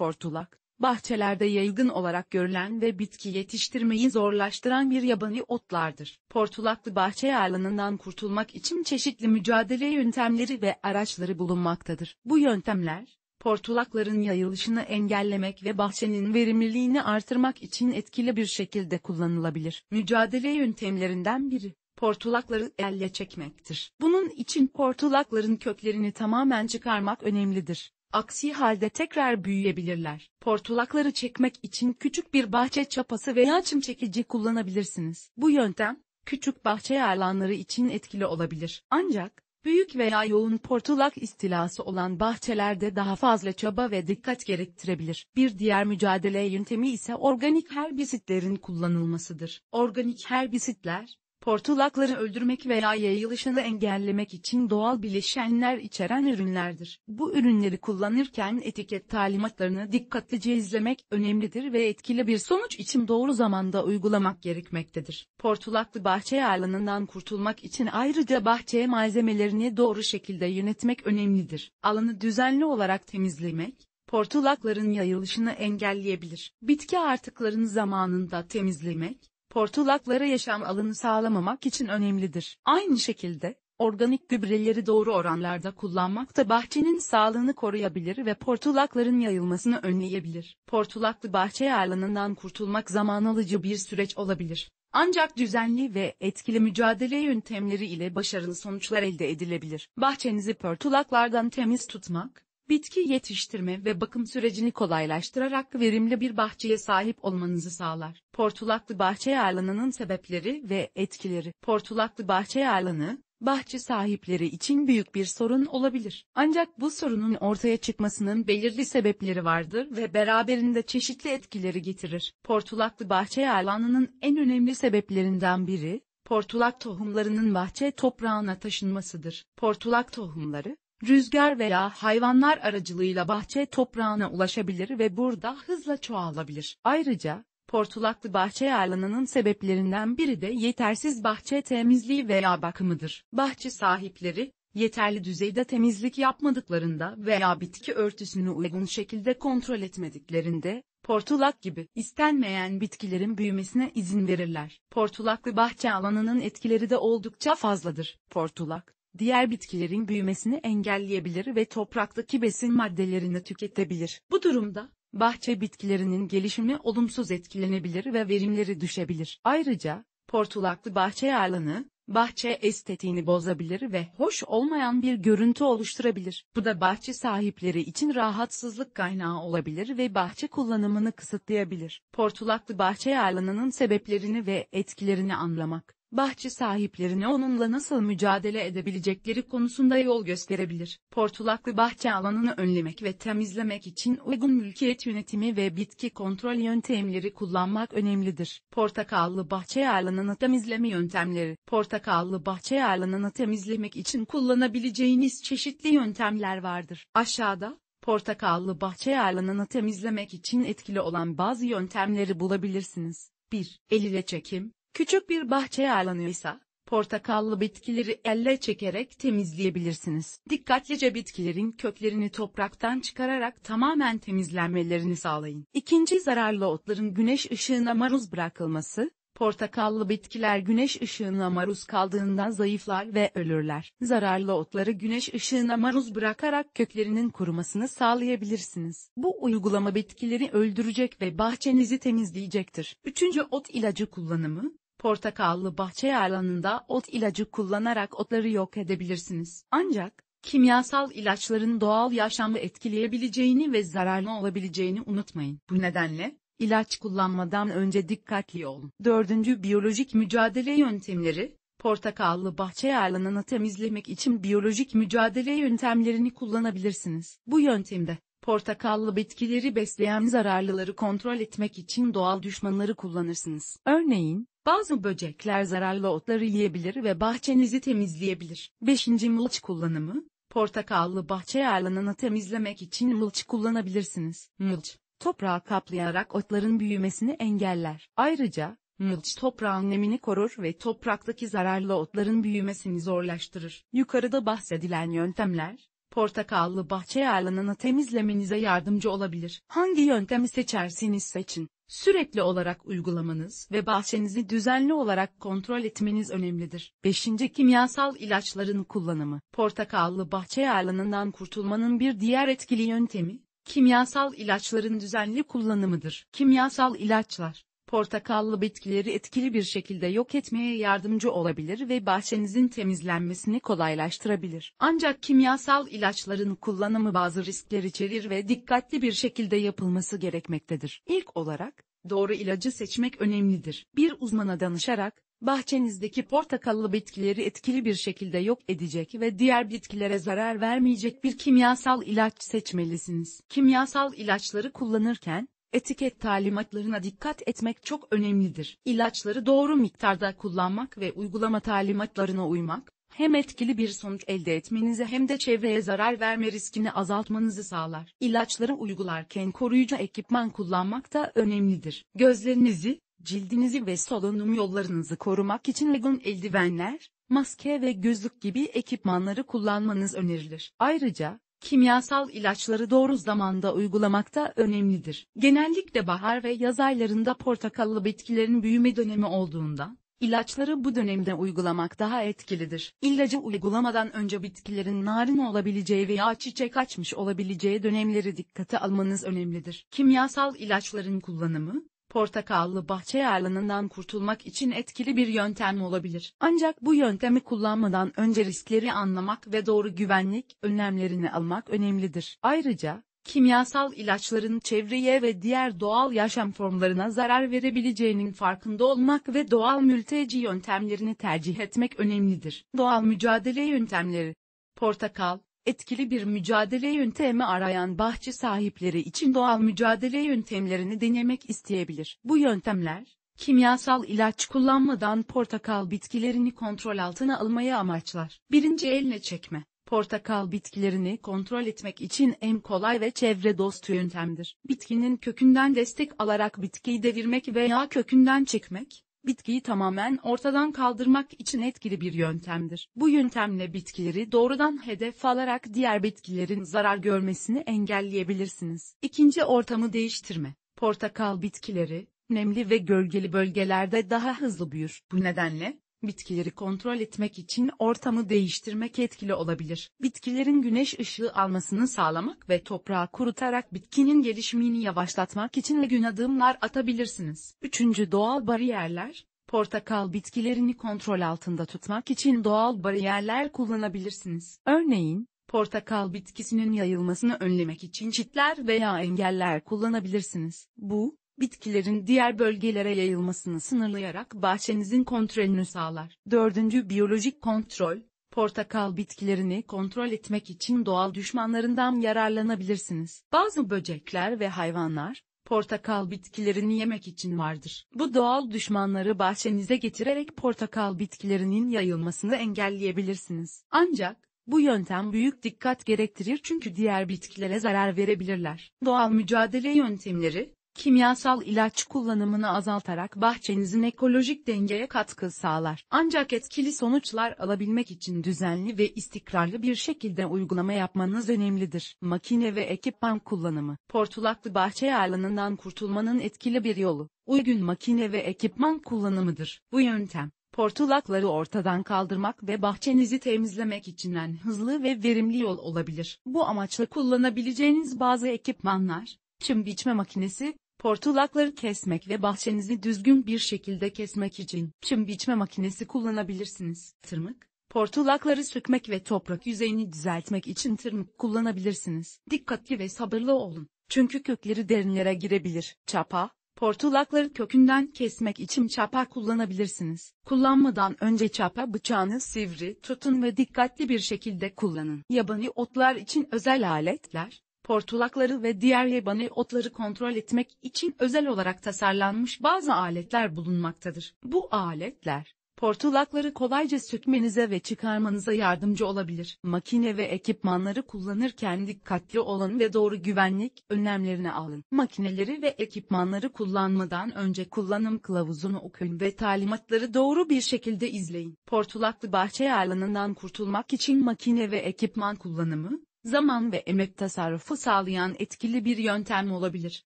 Portulak, bahçelerde yaygın olarak görülen ve bitki yetiştirmeyi zorlaştıran bir yabani otlardır. Portulaklı bahçe ağırlığından kurtulmak için çeşitli mücadele yöntemleri ve araçları bulunmaktadır. Bu yöntemler, portulakların yayılışını engellemek ve bahçenin verimliliğini artırmak için etkili bir şekilde kullanılabilir. Mücadele yöntemlerinden biri, portulakları elle çekmektir. Bunun için portulakların köklerini tamamen çıkarmak önemlidir. Aksi halde tekrar büyüyebilirler. Portulakları çekmek için küçük bir bahçe çapası veya çim çekici kullanabilirsiniz. Bu yöntem, küçük bahçe alanları için etkili olabilir. Ancak, büyük veya yoğun portulak istilası olan bahçelerde daha fazla çaba ve dikkat gerektirebilir. Bir diğer mücadele yöntemi ise organik herbisitlerin kullanılmasıdır. Organik herbisitler, portulakları öldürmek veya yayılışını engellemek için doğal bileşenler içeren ürünlerdir. Bu ürünleri kullanırken etiket talimatlarını dikkatlice izlemek önemlidir ve etkili bir sonuç için doğru zamanda uygulamak gerekmektedir. Portulaklı bahçe alanından kurtulmak için ayrıca bahçeye malzemelerini doğru şekilde yönetmek önemlidir. Alanı düzenli olarak temizlemek, portulakların yayılışını engelleyebilir. Bitki artıklarını zamanında temizlemek, Portulaklara yaşam alanı sağlamamak için önemlidir. Aynı şekilde, organik gübreleri doğru oranlarda kullanmak da bahçenin sağlığını koruyabilir ve portulakların yayılmasını önleyebilir. Portulaklı bahçe alanından kurtulmak zaman alıcı bir süreç olabilir. Ancak düzenli ve etkili mücadele yöntemleri ile başarılı sonuçlar elde edilebilir. Bahçenizi portulaklardan temiz tutmak, bitki yetiştirme ve bakım sürecini kolaylaştırarak verimli bir bahçeye sahip olmanızı sağlar. Portulaklı bahçe yaylanının sebepleri ve etkileri. Portulaklı bahçe yaylanı, bahçe sahipleri için büyük bir sorun olabilir. Ancak bu sorunun ortaya çıkmasının belirli sebepleri vardır ve beraberinde çeşitli etkileri getirir. Portulaklı bahçe yaylanının en önemli sebeplerinden biri, portulak tohumlarının bahçe toprağına taşınmasıdır. Portulak tohumları, rüzgar veya hayvanlar aracılığıyla bahçe toprağına ulaşabilir ve burada hızla çoğalabilir. Ayrıca, Portulaklı bahçe alanının sebeplerinden biri de yetersiz bahçe temizliği veya bakımıdır. Bahçe sahipleri, yeterli düzeyde temizlik yapmadıklarında veya bitki örtüsünü uygun şekilde kontrol etmediklerinde, portulak gibi istenmeyen bitkilerin büyümesine izin verirler. Portulaklı bahçe alanının etkileri de oldukça fazladır. Portulak, diğer bitkilerin büyümesini engelleyebilir ve topraktaki besin maddelerini tüketebilir. Bu durumda, bahçe bitkilerinin gelişimi olumsuz etkilenebilir ve verimleri düşebilir. Ayrıca, portulaklı bahçe alanı, bahçe estetiğini bozabilir ve hoş olmayan bir görüntü oluşturabilir. Bu da bahçe sahipleri için rahatsızlık kaynağı olabilir ve bahçe kullanımını kısıtlayabilir. Portulaklı bahçe alanının sebeplerini ve etkilerini anlamak bahçe sahiplerine onunla nasıl mücadele edebilecekleri konusunda yol gösterebilir. Portulaklı bahçe alanını önlemek ve temizlemek için uygun mülkiyet yönetimi ve bitki kontrol yöntemleri kullanmak önemlidir. Portakallı bahçe alanını temizleme yöntemleri Portakallı bahçe alanını temizlemek için kullanabileceğiniz çeşitli yöntemler vardır. Aşağıda, portakallı bahçe alanını temizlemek için etkili olan bazı yöntemleri bulabilirsiniz. 1. El ile çekim, Küçük bir bahçeye alanıyorsa, portakallı bitkileri elle çekerek temizleyebilirsiniz. Dikkatlice bitkilerin köklerini topraktan çıkararak tamamen temizlenmelerini sağlayın. İkinci zararlı otların güneş ışığına maruz bırakılması, portakallı bitkiler güneş ışığına maruz kaldığında zayıflar ve ölürler. Zararlı otları güneş ışığına maruz bırakarak köklerinin kurumasını sağlayabilirsiniz. Bu uygulama bitkileri öldürecek ve bahçenizi temizleyecektir. Üçüncü ot ilacı kullanımı, Portakallı bahçe alanında ot ilacı kullanarak otları yok edebilirsiniz. Ancak, kimyasal ilaçların doğal yaşamı etkileyebileceğini ve zararlı olabileceğini unutmayın. Bu nedenle, ilaç kullanmadan önce dikkatli olun. Dördüncü, Biyolojik mücadele yöntemleri, portakallı bahçe alanını temizlemek için biyolojik mücadele yöntemlerini kullanabilirsiniz. Bu yöntemde, portakallı bitkileri besleyen zararlıları kontrol etmek için doğal düşmanları kullanırsınız. Örneğin, bazı böcekler zararlı otları yiyebilir ve bahçenizi temizleyebilir. 5. Mılç kullanımı, portakallı bahçe alanını temizlemek için mılç kullanabilirsiniz. Mılç, toprağı kaplayarak otların büyümesini engeller. Ayrıca, mılç toprağın nemini korur ve topraktaki zararlı otların büyümesini zorlaştırır. Yukarıda bahsedilen yöntemler, portakallı bahçe alanını temizlemenize yardımcı olabilir. Hangi yöntemi seçerseniz seçin. Sürekli olarak uygulamanız ve bahçenizi düzenli olarak kontrol etmeniz önemlidir. 5. Kimyasal ilaçların kullanımı Portakallı bahçe yağlanından kurtulmanın bir diğer etkili yöntemi, kimyasal ilaçların düzenli kullanımıdır. Kimyasal ilaçlar portakallı bitkileri etkili bir şekilde yok etmeye yardımcı olabilir ve bahçenizin temizlenmesini kolaylaştırabilir. Ancak kimyasal ilaçların kullanımı bazı riskler içerir ve dikkatli bir şekilde yapılması gerekmektedir. İlk olarak, doğru ilacı seçmek önemlidir. Bir uzmana danışarak, bahçenizdeki portakallı bitkileri etkili bir şekilde yok edecek ve diğer bitkilere zarar vermeyecek bir kimyasal ilaç seçmelisiniz. Kimyasal ilaçları kullanırken, Etiket talimatlarına dikkat etmek çok önemlidir. İlaçları doğru miktarda kullanmak ve uygulama talimatlarına uymak, hem etkili bir sonuç elde etmenizi hem de çevreye zarar verme riskini azaltmanızı sağlar. İlaçları uygularken koruyucu ekipman kullanmak da önemlidir. Gözlerinizi, cildinizi ve solunum yollarınızı korumak için uygun eldivenler, maske ve gözlük gibi ekipmanları kullanmanız önerilir. Ayrıca, kimyasal ilaçları doğru zamanda uygulamakta önemlidir. Genellikle bahar ve yaz aylarında portakallı bitkilerin büyüme dönemi olduğundan, ilaçları bu dönemde uygulamak daha etkilidir. İlacı uygulamadan önce bitkilerin narin olabileceği veya çiçek açmış olabileceği dönemleri dikkate almanız önemlidir. Kimyasal ilaçların kullanımı, portakallı bahçe ağırlığından kurtulmak için etkili bir yöntem olabilir. Ancak bu yöntemi kullanmadan önce riskleri anlamak ve doğru güvenlik önlemlerini almak önemlidir. Ayrıca, kimyasal ilaçların çevreye ve diğer doğal yaşam formlarına zarar verebileceğinin farkında olmak ve doğal mülteci yöntemlerini tercih etmek önemlidir. Doğal mücadele yöntemleri Portakal, etkili bir mücadele yöntemi arayan bahçe sahipleri için doğal mücadele yöntemlerini denemek isteyebilir. Bu yöntemler, kimyasal ilaç kullanmadan portakal bitkilerini kontrol altına almayı amaçlar. Birinci elle çekme portakal bitkilerini kontrol etmek için en kolay ve çevre dostu yöntemdir. Bitkinin kökünden destek alarak bitkiyi devirmek veya kökünden çekmek, bitkiyi tamamen ortadan kaldırmak için etkili bir yöntemdir. Bu yöntemle bitkileri doğrudan hedef alarak diğer bitkilerin zarar görmesini engelleyebilirsiniz. İkinci ortamı değiştirme. Portakal bitkileri, nemli ve gölgeli bölgelerde daha hızlı büyür. Bu nedenle, Bitkileri kontrol etmek için ortamı değiştirmek etkili olabilir. Bitkilerin güneş ışığı almasını sağlamak ve toprağı kurutarak bitkinin gelişimini yavaşlatmak için gün adımlar atabilirsiniz. 3. Doğal bariyerler Portakal bitkilerini kontrol altında tutmak için doğal bariyerler kullanabilirsiniz. Örneğin, portakal bitkisinin yayılmasını önlemek için çitler veya engeller kullanabilirsiniz. Bu, bitkilerin diğer bölgelere yayılmasını sınırlayarak bahçenizin kontrolünü sağlar. 4. Biyolojik kontrol Portakal bitkilerini kontrol etmek için doğal düşmanlarından yararlanabilirsiniz. Bazı böcekler ve hayvanlar, portakal bitkilerini yemek için vardır. Bu doğal düşmanları bahçenize getirerek portakal bitkilerinin yayılmasını engelleyebilirsiniz. Ancak, bu yöntem büyük dikkat gerektirir çünkü diğer bitkilere zarar verebilirler. Doğal mücadele yöntemleri, Kimyasal ilaç kullanımını azaltarak bahçenizin ekolojik dengeye katkı sağlar. Ancak etkili sonuçlar alabilmek için düzenli ve istikrarlı bir şekilde uygulama yapmanız önemlidir. Makine ve ekipman kullanımı, portulaklı bahçe yağlanından kurtulmanın etkili bir yolu, uygun makine ve ekipman kullanımıdır. Bu yöntem, portulakları ortadan kaldırmak ve bahçenizi temizlemek için en hızlı ve verimli yol olabilir. Bu amaçla kullanabileceğiniz bazı ekipmanlar, çim biçme makinesi, Portulakları kesmek ve bahçenizi düzgün bir şekilde kesmek için çim biçme makinesi kullanabilirsiniz. Tırmık, portulakları sökmek ve toprak yüzeyini düzeltmek için tırmık kullanabilirsiniz. Dikkatli ve sabırlı olun, çünkü kökleri derinlere girebilir. Çapa, portulakları kökünden kesmek için çapa kullanabilirsiniz. Kullanmadan önce çapa bıçağını sivri tutun ve dikkatli bir şekilde kullanın. Yabani otlar için özel aletler, portulakları ve diğer yabani otları kontrol etmek için özel olarak tasarlanmış bazı aletler bulunmaktadır. Bu aletler, portulakları kolayca sökmenize ve çıkarmanıza yardımcı olabilir. Makine ve ekipmanları kullanırken dikkatli olun ve doğru güvenlik önlemlerini alın. Makineleri ve ekipmanları kullanmadan önce kullanım kılavuzunu okuyun ve talimatları doğru bir şekilde izleyin. Portulaklı bahçe alanından kurtulmak için makine ve ekipman kullanımı, zaman ve emek tasarrufu sağlayan etkili bir yöntem olabilir.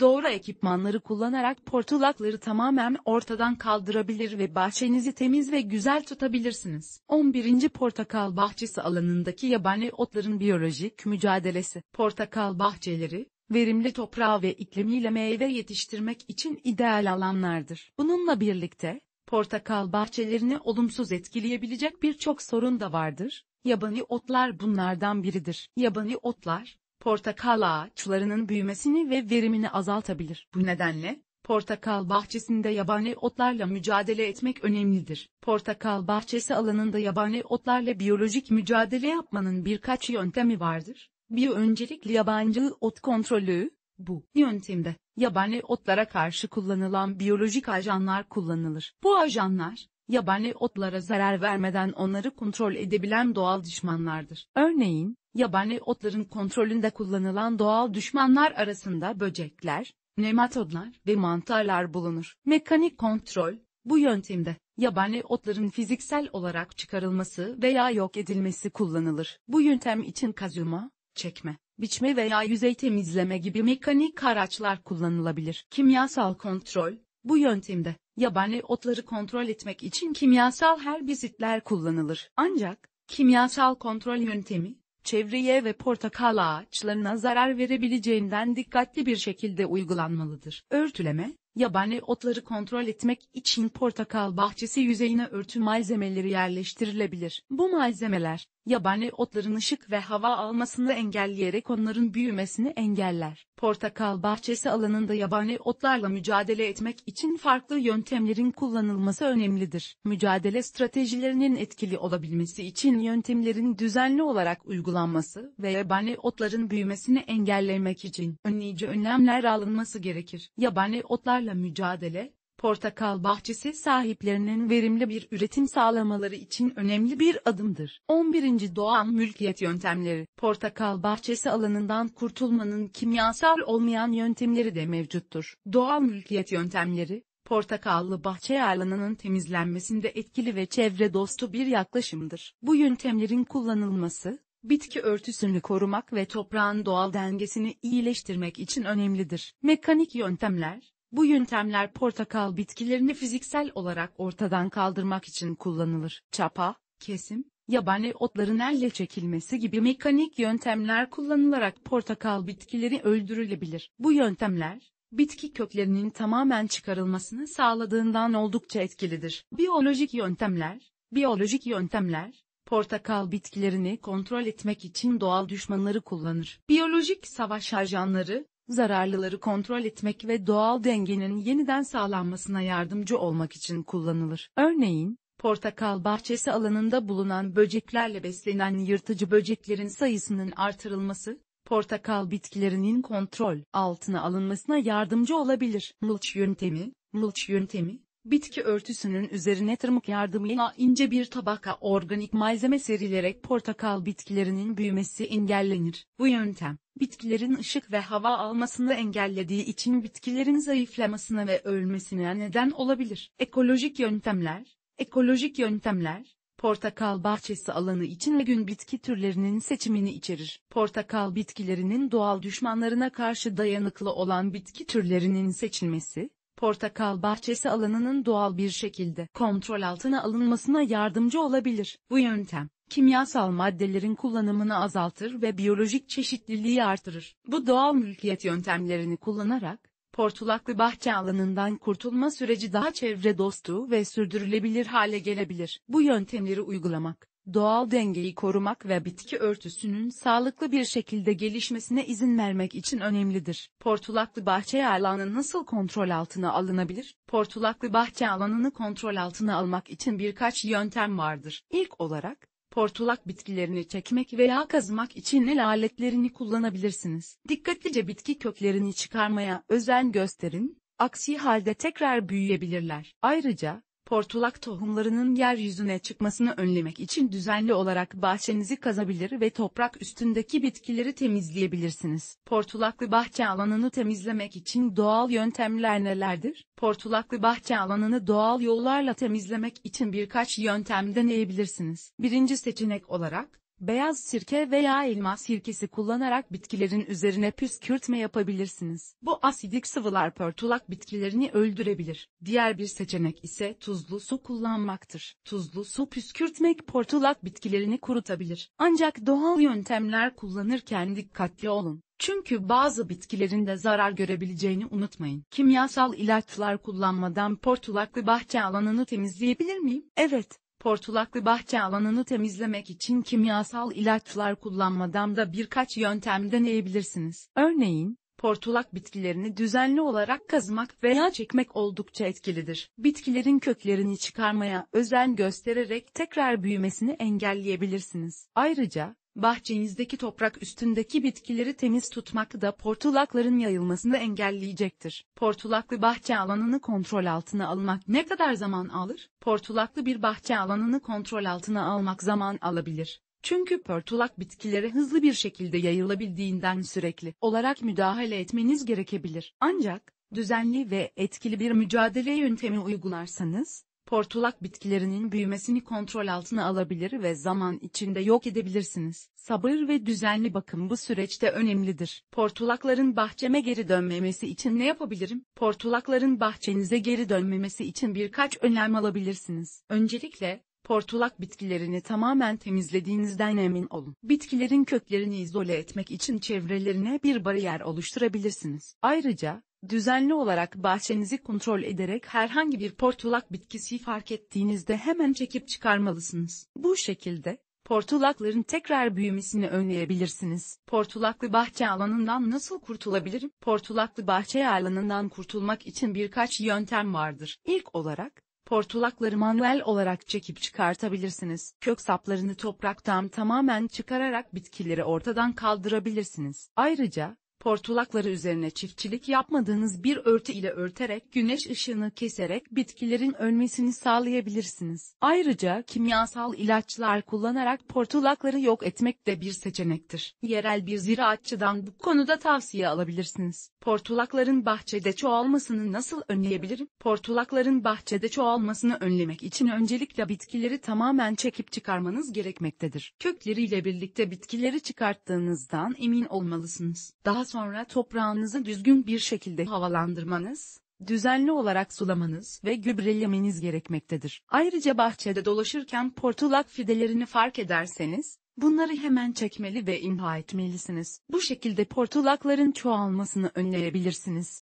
Doğru ekipmanları kullanarak portulakları tamamen ortadan kaldırabilir ve bahçenizi temiz ve güzel tutabilirsiniz. 11. Portakal Bahçesi alanındaki yabani otların biyolojik mücadelesi. Portakal bahçeleri, verimli toprağı ve iklimiyle meyve yetiştirmek için ideal alanlardır. Bununla birlikte, portakal bahçelerini olumsuz etkileyebilecek birçok sorun da vardır. Yabani otlar bunlardan biridir. Yabani otlar, portakal ağaçlarının büyümesini ve verimini azaltabilir. Bu nedenle, portakal bahçesinde yabani otlarla mücadele etmek önemlidir. Portakal bahçesi alanında yabani otlarla biyolojik mücadele yapmanın birkaç yöntemi vardır. Bir öncelikli yabancı ot kontrolü, bu yöntemde yabani otlara karşı kullanılan biyolojik ajanlar kullanılır. Bu ajanlar, yabani otlara zarar vermeden onları kontrol edebilen doğal düşmanlardır. Örneğin, yabani otların kontrolünde kullanılan doğal düşmanlar arasında böcekler, nematodlar ve mantarlar bulunur. Mekanik kontrol, bu yöntemde, yabani otların fiziksel olarak çıkarılması veya yok edilmesi kullanılır. Bu yöntem için kazıma, çekme, biçme veya yüzey temizleme gibi mekanik araçlar kullanılabilir. Kimyasal kontrol, bu yöntemde, Yabani otları kontrol etmek için kimyasal herbisitler kullanılır. Ancak, kimyasal kontrol yöntemi, çevreye ve portakal ağaçlarına zarar verebileceğinden dikkatli bir şekilde uygulanmalıdır. Örtüleme, yabani otları kontrol etmek için portakal bahçesi yüzeyine örtü malzemeleri yerleştirilebilir. Bu malzemeler, yabani otların ışık ve hava almasını engelleyerek onların büyümesini engeller. Portakal bahçesi alanında yabani otlarla mücadele etmek için farklı yöntemlerin kullanılması önemlidir. Mücadele stratejilerinin etkili olabilmesi için yöntemlerin düzenli olarak uygulanması ve yabani otların büyümesini engellemek için önleyici önlemler alınması gerekir. Yabani otlarla mücadele, portakal bahçesi sahiplerinin verimli bir üretim sağlamaları için önemli bir adımdır. 11. Doğan Mülkiyet Yöntemleri Portakal bahçesi alanından kurtulmanın kimyasal olmayan yöntemleri de mevcuttur. Doğal mülkiyet yöntemleri, portakallı bahçe alanının temizlenmesinde etkili ve çevre dostu bir yaklaşımdır. Bu yöntemlerin kullanılması, bitki örtüsünü korumak ve toprağın doğal dengesini iyileştirmek için önemlidir. Mekanik yöntemler, bu yöntemler portakal bitkilerini fiziksel olarak ortadan kaldırmak için kullanılır. Çapa, kesim, yabani otların elle çekilmesi gibi mekanik yöntemler kullanılarak portakal bitkileri öldürülebilir. Bu yöntemler, bitki köklerinin tamamen çıkarılmasını sağladığından oldukça etkilidir. Biyolojik yöntemler, biyolojik yöntemler, portakal bitkilerini kontrol etmek için doğal düşmanları kullanır. Biyolojik savaş ajanları, zararlıları kontrol etmek ve doğal dengenin yeniden sağlanmasına yardımcı olmak için kullanılır. Örneğin, portakal bahçesi alanında bulunan böceklerle beslenen yırtıcı böceklerin sayısının artırılması, portakal bitkilerinin kontrol altına alınmasına yardımcı olabilir. Mulç yöntemi, mulç yöntemi, bitki örtüsünün üzerine tırmık yardımıyla ince bir tabaka organik malzeme serilerek portakal bitkilerinin büyümesi engellenir. Bu yöntem, bitkilerin ışık ve hava almasını engellediği için bitkilerin zayıflamasına ve ölmesine neden olabilir. Ekolojik yöntemler, ekolojik yöntemler, portakal bahçesi alanı için gün bitki türlerinin seçimini içerir. Portakal bitkilerinin doğal düşmanlarına karşı dayanıklı olan bitki türlerinin seçilmesi, portakal bahçesi alanının doğal bir şekilde kontrol altına alınmasına yardımcı olabilir. Bu yöntem, kimyasal maddelerin kullanımını azaltır ve biyolojik çeşitliliği artırır. Bu doğal mülkiyet yöntemlerini kullanarak, portulaklı bahçe alanından kurtulma süreci daha çevre dostu ve sürdürülebilir hale gelebilir. Bu yöntemleri uygulamak, doğal dengeyi korumak ve bitki örtüsünün sağlıklı bir şekilde gelişmesine izin vermek için önemlidir. Portulaklı bahçe alanı nasıl kontrol altına alınabilir? Portulaklı bahçe alanını kontrol altına almak için birkaç yöntem vardır. İlk olarak, portulak bitkilerini çekmek veya kazmak için el aletlerini kullanabilirsiniz. Dikkatlice bitki köklerini çıkarmaya özen gösterin, aksi halde tekrar büyüyebilirler. Ayrıca, Portulak tohumlarının yeryüzüne çıkmasını önlemek için düzenli olarak bahçenizi kazabilir ve toprak üstündeki bitkileri temizleyebilirsiniz. Portulaklı bahçe alanını temizlemek için doğal yöntemler nelerdir? Portulaklı bahçe alanını doğal yollarla temizlemek için birkaç yöntem deneyebilirsiniz. Birinci seçenek olarak, Beyaz sirke veya elma sirkesi kullanarak bitkilerin üzerine püskürtme yapabilirsiniz. Bu asidik sıvılar pörtulak bitkilerini öldürebilir. Diğer bir seçenek ise tuzlu su kullanmaktır. Tuzlu su püskürtmek portulak bitkilerini kurutabilir. Ancak doğal yöntemler kullanırken dikkatli olun. Çünkü bazı bitkilerin de zarar görebileceğini unutmayın. Kimyasal ilaçlar kullanmadan portulaklı bahçe alanını temizleyebilir miyim? Evet, Portulaklı bahçe alanını temizlemek için kimyasal ilaçlar kullanmadan da birkaç yöntem deneyebilirsiniz. Örneğin, portulak bitkilerini düzenli olarak kazmak veya çekmek oldukça etkilidir. Bitkilerin köklerini çıkarmaya özen göstererek tekrar büyümesini engelleyebilirsiniz. Ayrıca, Bahçenizdeki toprak üstündeki bitkileri temiz tutmak da portulakların yayılmasını engelleyecektir. Portulaklı bahçe alanını kontrol altına almak ne kadar zaman alır? Portulaklı bir bahçe alanını kontrol altına almak zaman alabilir. Çünkü portulak bitkileri hızlı bir şekilde yayılabildiğinden sürekli olarak müdahale etmeniz gerekebilir. Ancak, düzenli ve etkili bir mücadele yöntemi uygularsanız, Portulak bitkilerinin büyümesini kontrol altına alabilir ve zaman içinde yok edebilirsiniz. Sabır ve düzenli bakım bu süreçte önemlidir. Portulakların bahçeme geri dönmemesi için ne yapabilirim? Portulakların bahçenize geri dönmemesi için birkaç önlem alabilirsiniz. Öncelikle, portulak bitkilerini tamamen temizlediğinizden emin olun. Bitkilerin köklerini izole etmek için çevrelerine bir bariyer oluşturabilirsiniz. Ayrıca, Düzenli olarak bahçenizi kontrol ederek herhangi bir portulak bitkisi fark ettiğinizde hemen çekip çıkarmalısınız. Bu şekilde, portulakların tekrar büyümesini önleyebilirsiniz. Portulaklı bahçe alanından nasıl kurtulabilirim? Portulaklı bahçe alanından kurtulmak için birkaç yöntem vardır. İlk olarak, portulakları manuel olarak çekip çıkartabilirsiniz. Kök saplarını topraktan tamamen çıkararak bitkileri ortadan kaldırabilirsiniz. Ayrıca, Portulakları üzerine çiftçilik yapmadığınız bir örtü ile örterek güneş ışığını keserek bitkilerin ölmesini sağlayabilirsiniz. Ayrıca kimyasal ilaçlar kullanarak portulakları yok etmek de bir seçenektir. Yerel bir ziraatçıdan bu konuda tavsiye alabilirsiniz. Portulakların bahçede çoğalmasını nasıl önleyebilirim? Portulakların bahçede çoğalmasını önlemek için öncelikle bitkileri tamamen çekip çıkarmanız gerekmektedir. Kökleriyle birlikte bitkileri çıkarttığınızdan emin olmalısınız. Daha sonra toprağınızı düzgün bir şekilde havalandırmanız, düzenli olarak sulamanız ve gübrelemeniz gerekmektedir. Ayrıca bahçede dolaşırken portulak fidelerini fark ederseniz, bunları hemen çekmeli ve imha etmelisiniz. Bu şekilde portulakların çoğalmasını önleyebilirsiniz.